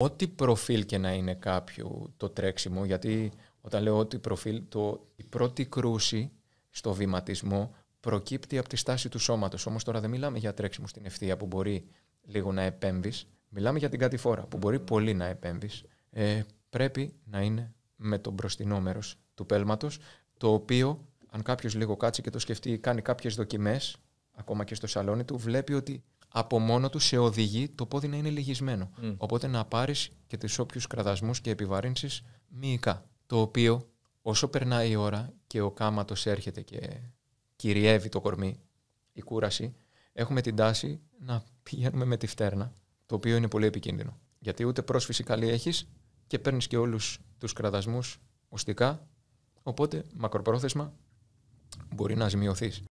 ό,τι προφίλ και να είναι κάποιο το τρέξιμο, γιατί όταν λέω ό,τι προφίλ, το, η πρώτη κρούση στο βηματισμό προκύπτει από τη στάση του σώματος. Όμως τώρα δεν μιλάμε για τρέξιμο στην ευθεία που μπορεί λίγο να επέμβεις, μιλάμε για την κατηφόρα που μπορεί πολύ να επέμβεις. Ε, πρέπει να είναι με το μπροστινό μέρος του πέλματος, το οποίο αν κάποιος λίγο κάτσει και το σκεφτεί, κάνει κάποιες δοκιμές, ακόμα και στο σαλόνι του, βλέπει ότι από μόνο του σε οδηγεί το πόδι να είναι λυγισμένο. Οπότε να πάρεις και τους όποιους κραδασμούς και επιβαρύνσεις μυϊκά. Το οποίο όσο περνάει η ώρα και ο κάματος έρχεται και κυριεύει το κορμί, η κούραση, έχουμε την τάση να πηγαίνουμε με τη φτέρνα. Το οποίο είναι πολύ επικίνδυνο. Γιατί ούτε πρόσφυση καλή έχεις και παίρνεις και όλους τους κραδασμούς οστικά. Οπότε μακροπρόθεσμα μπορεί να ζημιωθείς.